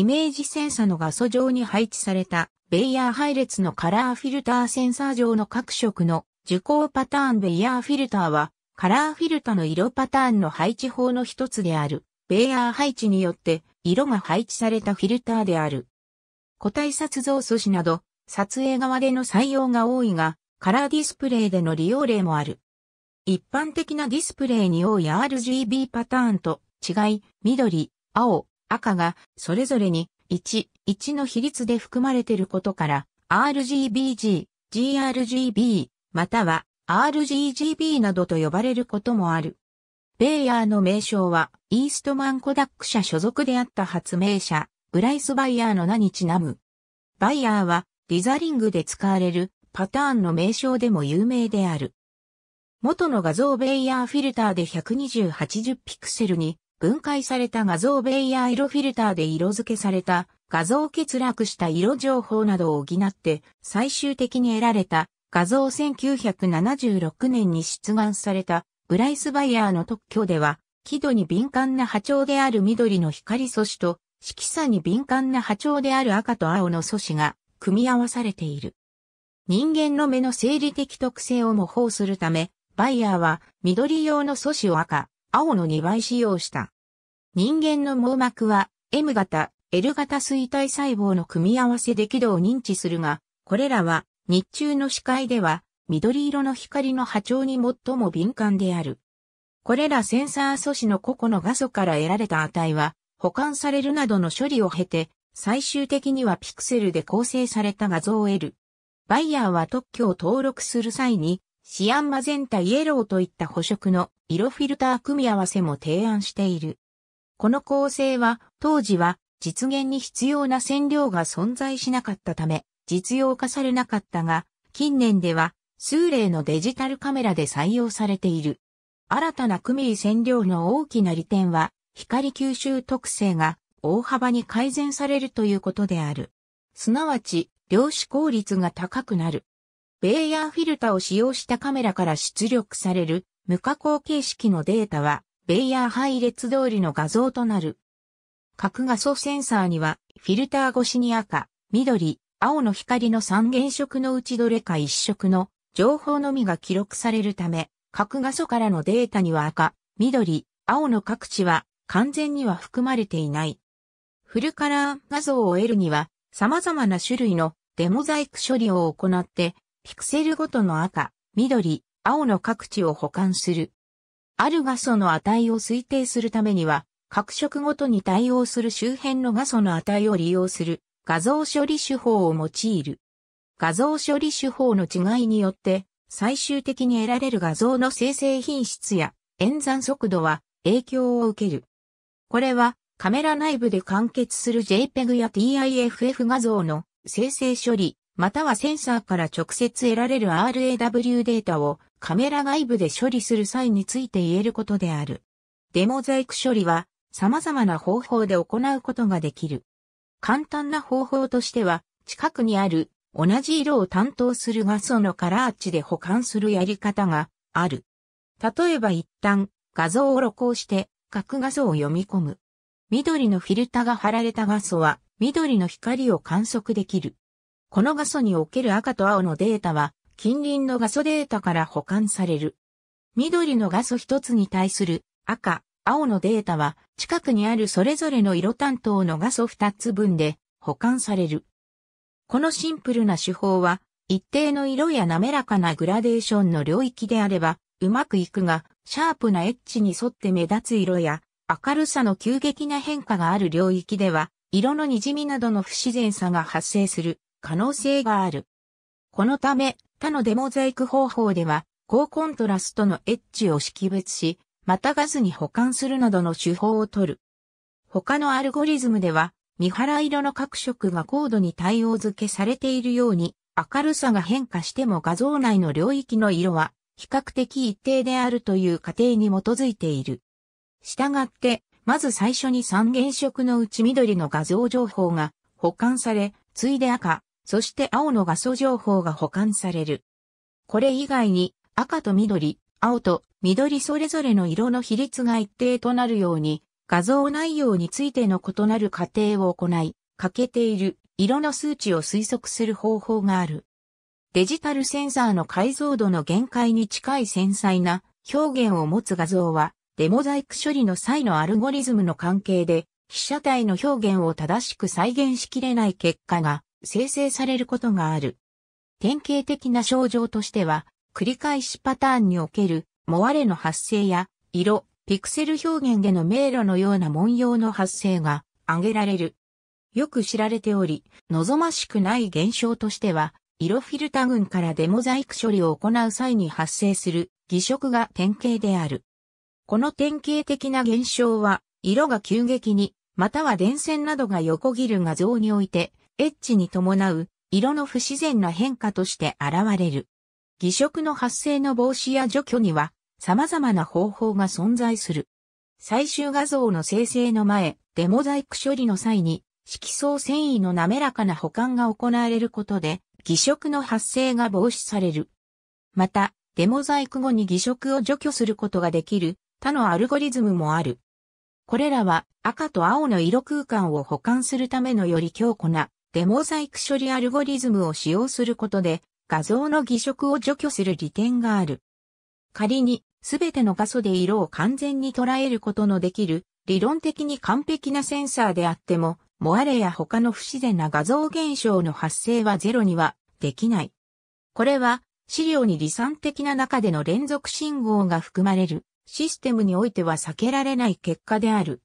イメージセンサの画素上に配置された、ベイヤー配列のカラーフィルターセンサー上の各色の受光パターンベイヤーフィルターは、カラーフィルタの色パターンの配置法の一つである、ベイヤー配置によって色が配置されたフィルターである。個体撮像素子など、撮影側での採用が多いが、カラーディスプレイでの利用例もある。一般的なディスプレイに多い RGB パターンと違い、緑、青、赤がそれぞれに1、1の比率で含まれていることから RGBG、GRGB、または RGGB などと呼ばれることもある。ベイヤーの名称はイーストマンコダック社所属であった発明者、ブライス・バイヤーの名にちなむ。バイヤーはディザリングで使われるパターンの名称でも有名である。元の画像ベイヤーフィルターで12080ピクセルに分解された画像ベイヤー色フィルターで色付けされた画像欠落した色情報などを補って最終的に得られた画像1976年に出願されたブライス・バイヤーの特許では輝度に敏感な波長である緑の光素子と色差に敏感な波長である赤と青の素子が組み合わされている。人間の目の生理的特性を模倣するため、バイヤーは緑用の素子を赤、青の2倍使用した。人間の網膜は M 型、L 型衰退細胞の組み合わせで軌道を認知するが、これらは日中の視界では緑色の光の波長に最も敏感である。これらセンサー素子の個々の画素から得られた値は保管されるなどの処理を経て最終的にはピクセルで構成された画像を得る。バイヤーは特許を登録する際にシアンマゼンタイエローといった補色の色フィルター組み合わせも提案している。この構成は当時は実現に必要な線量が存在しなかったため実用化されなかったが近年では数例のデジタルカメラで採用されている。新たな組み線量の大きな利点は光吸収特性が大幅に改善されるということである。すなわち量子効率が高くなる。ベイヤーフィルタを使用したカメラから出力される無加工形式のデータは、ベイヤー配列通りの画像となる。核画素センサーには、フィルター越しに赤、緑、青の光の三原色のうちどれか一色の情報のみが記録されるため、核画素からのデータには赤、緑、青の各地は完全には含まれていない。フルカラー画像を得るには様々な種類のデモザイク処理を行って、ピクセルごとの赤、緑、青の各地を保管する。ある画素の値を推定するためには、各色ごとに対応する周辺の画素の値を利用する画像処理手法を用いる。画像処理手法の違いによって、最終的に得られる画像の生成品質や演算速度は影響を受ける。これはカメラ内部で完結する JPEG や TIFF 画像の生成処理、またはセンサーから直接得られる RAW データをカメラ外部で処理する際について言えることである。デモザイク処理は様々な方法で行うことができる。簡単な方法としては、近くにある同じ色を担当する画素のカラー値で保管するやり方がある。例えば一旦画像を露光して各画素を読み込む。緑のフィルタが貼られた画素は緑の光を観測できる。この画素における赤と青のデータは、近隣の画素データから保管される。緑の画素一つに対する赤、青のデータは、近くにあるそれぞれの色担当の画素二つ分で保管される。このシンプルな手法は、一定の色や滑らかなグラデーションの領域であれば、うまくいくが、シャープなエッジに沿って目立つ色や、明るさの急激な変化がある領域では、色の滲みなどの不自然さが発生する。可能性がある。このため、他のデモザイク方法では、高コントラストのエッジを識別し、またガスに保管するなどの手法を取る。他のアルゴリズムでは、見払い色の各色が高度に対応付けされているように、明るさが変化しても画像内の領域の色は比較的一定であるという仮定に基づいている。したがって、まず最初に三原色のうち緑の画像情報が保管され、ついで赤、そして青の画素情報が保管される。これ以外に赤と緑、青と緑それぞれの色の比率が一定となるように画像内容についての異なる過程を行い、欠けている色の数値を推測する方法がある。デジタルセンサーの解像度の限界に近い繊細な表現を持つ画像は、デモザイク処理の際のアルゴリズムの関係で、被写体の表現を正しく再現しきれない結果が生成されることがある。典型的な症状としては、繰り返しパターンにおける、モアレの発生や、色、ピクセル表現での迷路のような文様の発生が挙げられる。よく知られており、望ましくない現象としては、色フィルタ群からデモザイク処理を行う際に発生する偽色が典型である。この典型的な現象は、色が急激に、または電線などが横切る画像においてエッジに伴う色の不自然な変化として現れる。偽色の発生の防止や除去には様々な方法が存在する。最終画像の生成の前、デモザイク処理の際に色相繊維の滑らかな保管が行われることで偽色の発生が防止される。また、デモザイク後に偽色を除去することができる他のアルゴリズムもある。これらは赤と青の色空間を保管するためのより強固なデモザイク処理アルゴリズムを使用することで、画像の偽色を除去する利点がある。仮に、すべての画素で色を完全に捉えることのできる、理論的に完璧なセンサーであっても、モアレや他の不自然な画像現象の発生はゼロにはできない。これは、資料に理算的な中での連続信号が含まれるシステムにおいては避けられない結果である。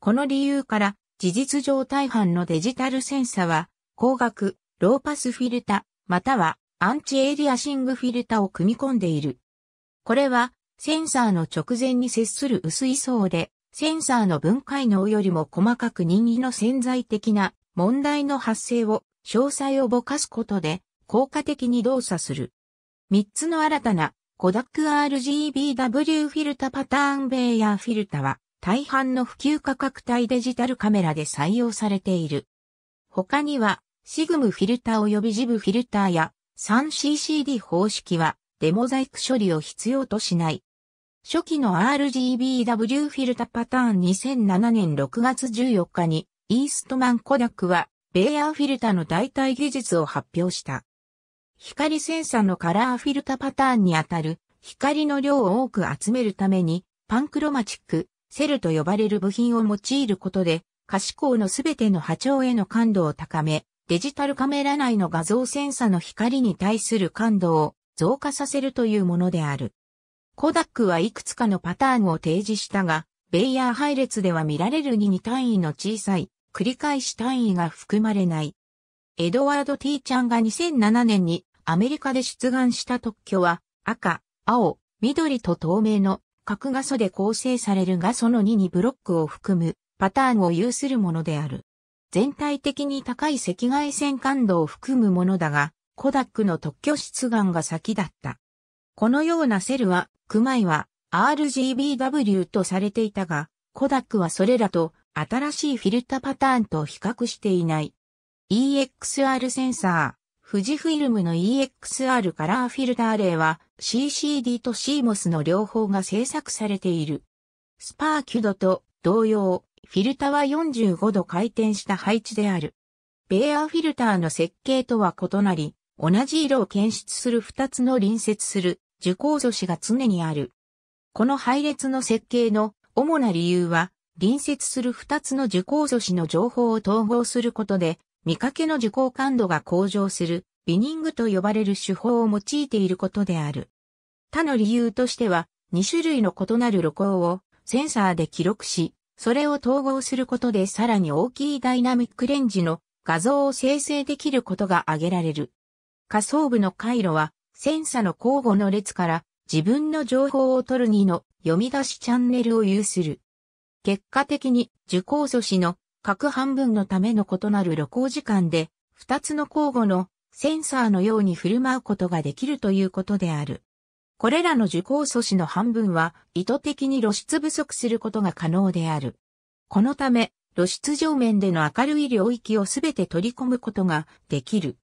この理由から事実上大半のデジタルセンサは、光学、ローパスフィルタ、またはアンチエイリアシングフィルタを組み込んでいる。これは、センサーの直前に接する薄い層で、センサーの分解能よりも細かく任意の潜在的な問題の発生を、詳細をぼかすことで、効果的に動作する。3つの新たな、コダック RGBW フィルタパターンベイヤーフィルタは、大半の普及価格帯デジタルカメラで採用されている。他には、シグムフィルター及びジブフィルターや 3CCD 方式はデモザイク処理を必要としない。初期の RGBW フィルタパターン2007年6月14日にイーストマンコダックはベイアーフィルタの代替技術を発表した。光センサのカラーフィルタパターンにあたる光の量を多く集めるためにパンクロマチックセルと呼ばれる部品を用いることで、可視光のすべての波長への感度を高め、デジタルカメラ内の画像センサの光に対する感度を増加させるというものである。コダックはいくつかのパターンを提示したが、ベイヤー配列では見られる2に単位の小さい、繰り返し単位が含まれない。エドワード・ティーちゃんが2007年にアメリカで出願した特許は赤、青、緑と透明の各画素で構成される画素の2にブロックを含むパターンを有するものである。全体的に高い赤外線感度を含むものだが、コダックの特許出願が先だった。このようなセルは、クマイは RGBW とされていたが、コダックはそれらと新しいフィルタパターンと比較していない。EXR センサー、富士フィルムの EXR カラーフィルター例は CCD と CMOS の両方が製作されている。スパーキュドと同様、フィルタは45度回転した配置である。ベアフィルターの設計とは異なり、同じ色を検出する2つの隣接する受光素子が常にある。この配列の設計の主な理由は、隣接する2つの受光素子の情報を統合することで、見かけの受光感度が向上する、ビニングと呼ばれる手法を用いていることである。他の理由としては、2種類の異なる露光をセンサーで記録し、それを統合することでさらに大きいダイナミックレンジの画像を生成できることが挙げられる。仮想部の回路は、センサの交互の列から自分の情報を取る2の読み出しチャンネルを有する。結果的に受光素子の各半分のための異なる旅行時間で、二つの交互のセンサーのように振る舞うことができるということである。これらの受光素子の半分は意図的に露出不足することが可能である。このため、露出上面での明るい領域をすべて取り込むことができる。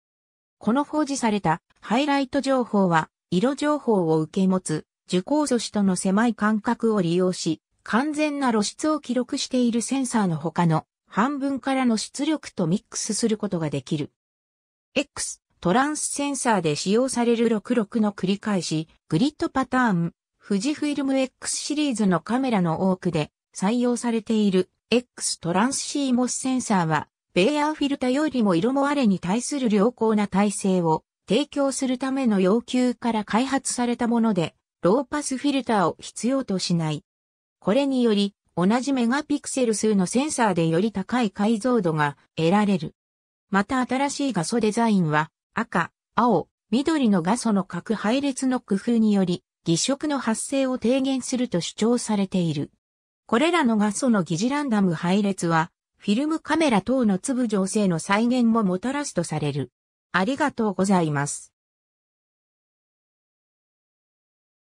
この放置されたハイライト情報は、色情報を受け持つ受光素子との狭い間隔を利用し、完全な露出を記録しているセンサーの他の半分からの出力とミックスすることができる。X、トランスセンサーで使用される66の繰り返し、グリッドパターン、富士フィルム X シリーズのカメラの多くで採用されている X トランス CMOS センサーは、ベアーフィルタよりも色もあれに対する良好な体性を提供するための要求から開発されたもので、ローパスフィルターを必要としない。これにより、同じメガピクセル数のセンサーでより高い解像度が得られる。また新しい画素デザインは赤、青、緑の画素の各配列の工夫により偽色の発生を低減すると主張されている。これらの画素の疑似ランダム配列はフィルムカメラ等の粒情勢の再現ももたらすとされる。ありがとうございます。